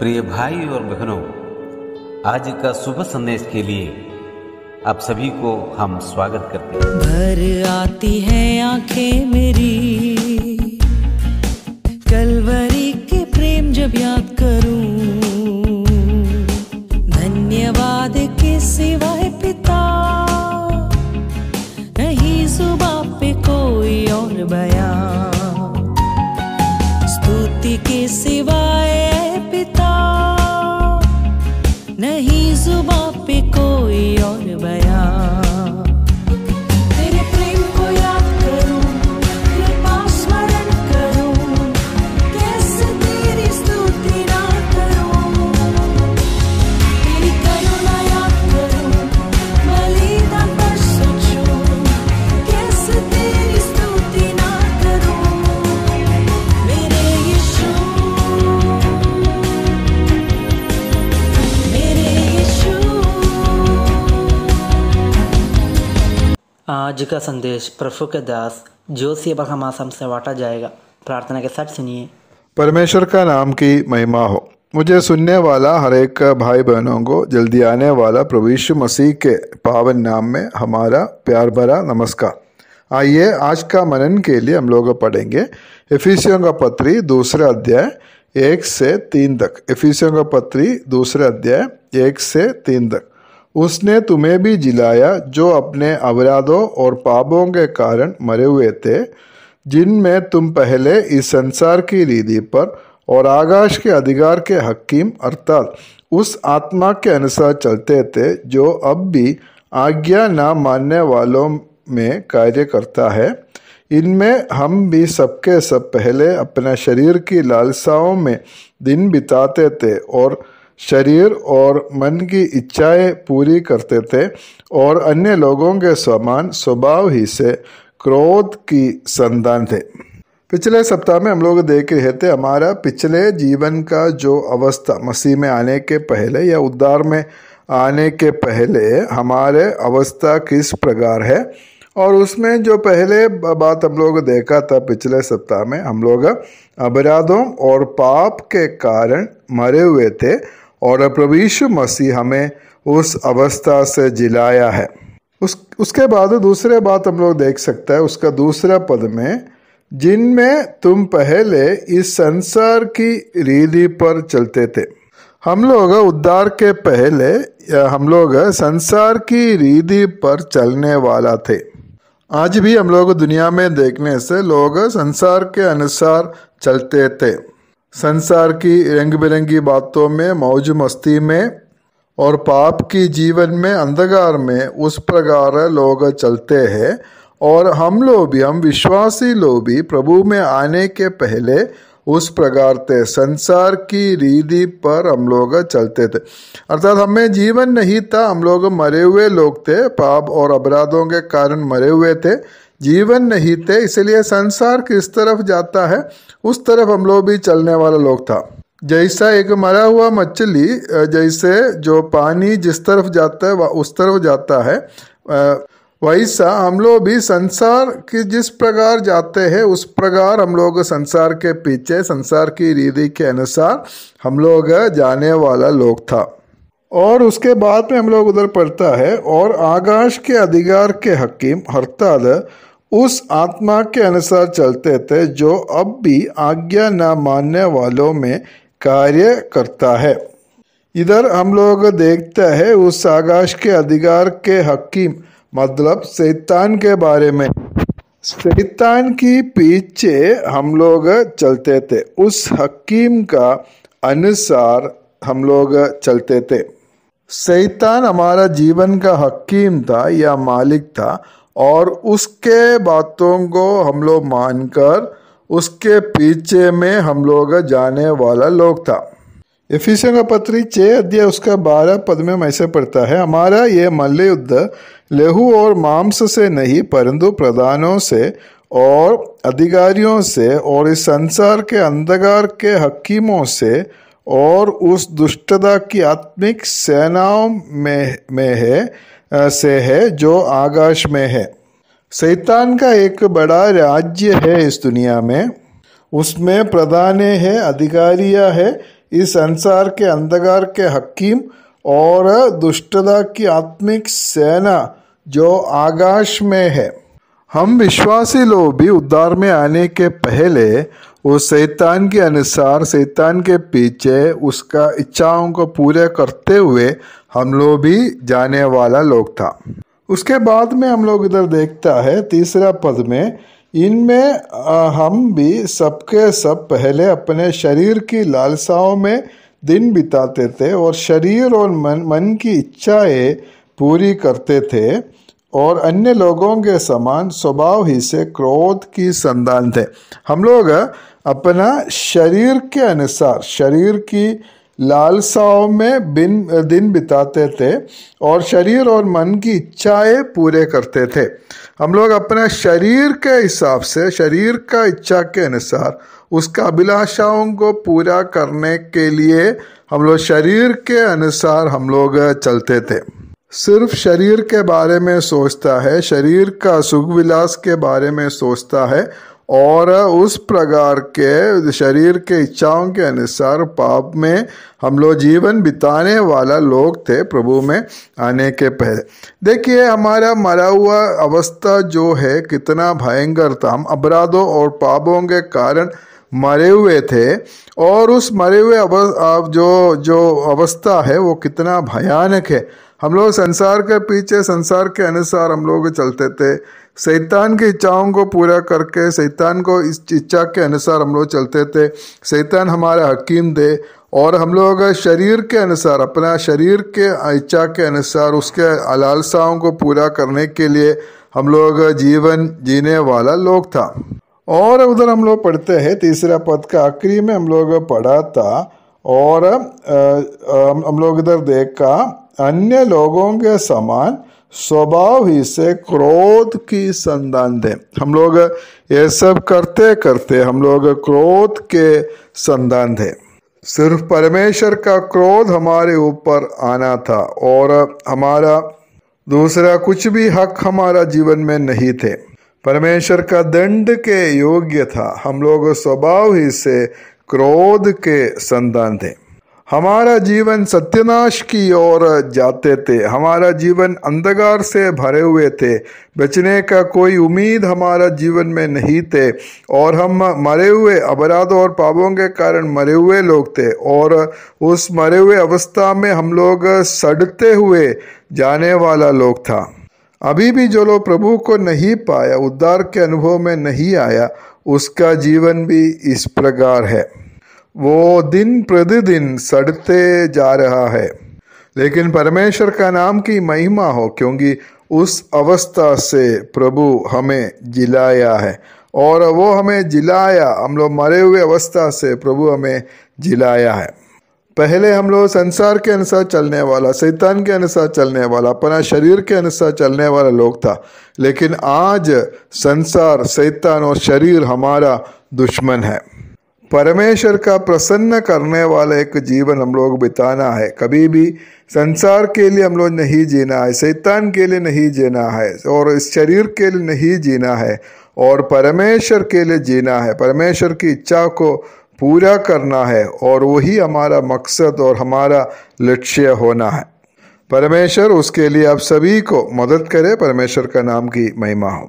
प्रिय भाई और बहनों आज का शुभ संदेश के लिए आप सभी को हम स्वागत करते हैं भर आती है आंखें मेरी कलवरी के प्रेम जब याद करूं धन्यवाद के सिवाय बाप कोई और बया आज का संदेश प्रभु के दास जोशी बहमा से वाटा जाएगा प्रार्थना के साथ सुनिए परमेश्वर का नाम की महिमा हो मुझे सुनने वाला हर एक भाई बहनों को जल्दी आने वाला प्रभु मसीह के पावन नाम में हमारा प्यार भरा नमस्कार आइए आज का मनन के लिए हम लोग पढ़ेंगे एफिसियों का पत्री दूसरा अध्याय एक से तीन तक एफिसियों का पत्री दूसरा अध्याय एक से तीन तक उसने तुम्हें भी जिलाया जो अपने अवराधों और पापों के कारण मरे हुए थे जिनमें तुम पहले इस संसार की रीति पर और आकाश के अधिकार के हकीम अर्थात उस आत्मा के अनुसार चलते थे जो अब भी आज्ञा ना मानने वालों में कार्य करता है इनमें हम भी सबके सब पहले अपने शरीर की लालसाओं में दिन बिताते थे और शरीर और मन की इच्छाएं पूरी करते थे और अन्य लोगों के समान स्वभाव ही से क्रोध की संतान थे पिछले सप्ताह में हम लोग देख रहे थे हमारा पिछले जीवन का जो अवस्था मसीह में आने के पहले या उद्धार में आने के पहले हमारे अवस्था किस प्रकार है और उसमें जो पहले बात हम लोग देखा था पिछले सप्ताह में हम लोग अपराधों और पाप के कारण मरे हुए थे और अब प्रवीषु मसीह हमें उस अवस्था से जिलाया है उस उसके बाद दूसरे बात हम लोग देख सकते हैं उसका दूसरा पद में जिनमें तुम पहले इस संसार की रीति पर चलते थे हम लोग उद्धार के पहले हम लोग संसार की रीति पर चलने वाला थे आज भी हम लोग दुनिया में देखने से लोग संसार के अनुसार चलते थे संसार की रंग बिरंगी बातों में मौज मस्ती में और पाप की जीवन में अंधकार में उस प्रकार लोग चलते हैं और हम लोग भी हम विश्वासी लोग भी प्रभु में आने के पहले उस प्रकार थे संसार की रीति पर हम लोग चलते थे अर्थात हमें जीवन नहीं था हम लोग मरे हुए लोग थे पाप और अपराधों के कारण मरे हुए थे जीवन नहीं थे इसलिए संसार किस तरफ जाता है उस तरफ हम लोग भी चलने वाला लोग था जैसा एक मरा हुआ मछली जैसे जो पानी जिस तरफ जाता है उस तरफ जाता है वैसा हम लोग भी संसार की जिस प्रकार जाते हैं उस प्रकार हम लोग संसार के पीछे संसार की रीति के अनुसार हम लोग जाने वाला लोग था और उसके बाद में हम लोग उधर पढ़ता है और आकाश के अधिकार के हकीम हरताल उस आत्मा के अनुसार चलते थे जो अब भी आज्ञा न मानने वालों में कार्य करता है इधर हम लोग देखते हैं उस आकाश के अधिकार के हकीम मतलब शैतान के बारे में शैतान की पीछे हम लोग चलते थे उस हकीम का अनुसार हम लोग चलते थे शैतान हमारा जीवन का हकीम था या मालिक था और उसके बातों को हम लोग मानकर उसके पीछे में हम लोग जाने वाला लोग था एफिसियों का पत्री छः अध्याय उसका बारह पद में ऐसे पड़ता है हमारा यह मल्ल युद्ध लेहू और मांस से नहीं परंतु प्रधानों से और अधिकारियों से और इस संसार के अंधकार के हकीमों से और उस दुष्टता की आत्मिक सेनाओं में में है से है जो आकाश में है शैतान का एक बड़ा राज्य है इस दुनिया में उसमें प्रधान है अधिकारियां है इस संसार के अंधकार के हकीम और दुष्टता की आत्मिक सेना जो आकाश में है हम विश्वासी लोग भी उद्धार में आने के पहले वो शैतान के अनुसार शैतान के पीछे उसका इच्छाओं को पूरे करते हुए हम लोग भी जाने वाला लोग था उसके बाद में हम लोग इधर देखता है तीसरा पद में इनमें हम भी सबके सब पहले अपने शरीर की लालसाओं में दिन बिताते थे और शरीर और मन मन की इच्छाएं पूरी करते थे और अन्य लोगों के समान स्वभाव ही से क्रोध की संदान थे हम लोग अपना शरीर के अनुसार शरीर की लालसाओं में बिन दिन बिताते थे और शरीर और मन की इच्छाएं पूरे करते थे हम लोग अपना शरीर के हिसाब से शरीर का इच्छा के अनुसार उसका अभिलाषाओं को पूरा करने के लिए हम लोग शरीर के अनुसार हम लोग चलते थे सिर्फ शरीर के बारे में सोचता है शरीर का सुख विलास के बारे में सोचता है और उस प्रकार के शरीर के इच्छाओं के अनुसार पाप में हम लोग जीवन बिताने वाला लोग थे प्रभु में आने के पहले देखिए हमारा मरा हुआ अवस्था जो है कितना भयंकर था हम अपराधों और पापों के कारण मरे हुए थे और उस मरे हुए अब जो जो अवस्था है वो कितना भयानक है हम लोग संसार के पीछे संसार के अनुसार हम लोग चलते थे शैतान की इच्छाओं को पूरा करके शैतान को इस इच्छा के अनुसार हम लोग चलते थे शैतान हमारा हकीम दे और हम लोग शरीर के अनुसार अपना शरीर के इच्छा के अनुसार उसके लालसाओं को पूरा करने के लिए हम लोग जीवन जीने वाला लोग था और उधर हम लोग पढ़ते हैं तीसरा पद का आखिरी में हम लोग पढ़ा था और हम लोग इधर देखा अन्य लोगों के समान स्वभाव ही से क्रोध की संदान दें हम लोग ये सब करते करते हम लोग क्रोध के संदान दें सिर्फ परमेश्वर का क्रोध हमारे ऊपर आना था और हमारा दूसरा कुछ भी हक हमारा जीवन में नहीं थे परमेश्वर का दंड के योग्य था हम लोग स्वभाव ही से क्रोध के संदान थे हमारा जीवन सत्यनाश की ओर जाते थे हमारा जीवन अंधकार से भरे हुए थे बचने का कोई उम्मीद हमारा जीवन में नहीं थे और हम मरे हुए अपराधों और पापों के कारण मरे हुए लोग थे और उस मरे हुए अवस्था में हम लोग सड़ते हुए जाने वाला लोग था अभी भी जो लोग प्रभु को नहीं पाया उद्धार के अनुभव में नहीं आया उसका जीवन भी इस प्रकार है वो दिन प्रतिदिन सड़ते जा रहा है लेकिन परमेश्वर का नाम की महिमा हो क्योंकि उस अवस्था से प्रभु हमें जिलाया है और वो हमें जिलाया हम लोग मरे हुए अवस्था से प्रभु हमें जिलाया है पहले हम लोग संसार के अनुसार चलने वाला शैतान के अनुसार चलने वाला अपना शरीर के अनुसार चलने वाला लोग था लेकिन आज संसार शैतान और शरीर हमारा दुश्मन है परमेश्वर का प्रसन्न करने वाला एक जीवन हम लोग बिताना है कभी भी संसार के लिए हम लोग नहीं जीना है शैतान के लिए नहीं जीना है और इस शरीर के लिए नहीं जीना है और परमेश्वर के लिए जीना है परमेश्वर की इच्छा को पूरा करना है और वही हमारा मकसद और हमारा लक्ष्य होना है परमेश्वर उसके लिए आप सभी को मदद करे परमेश्वर का नाम की महिमा हो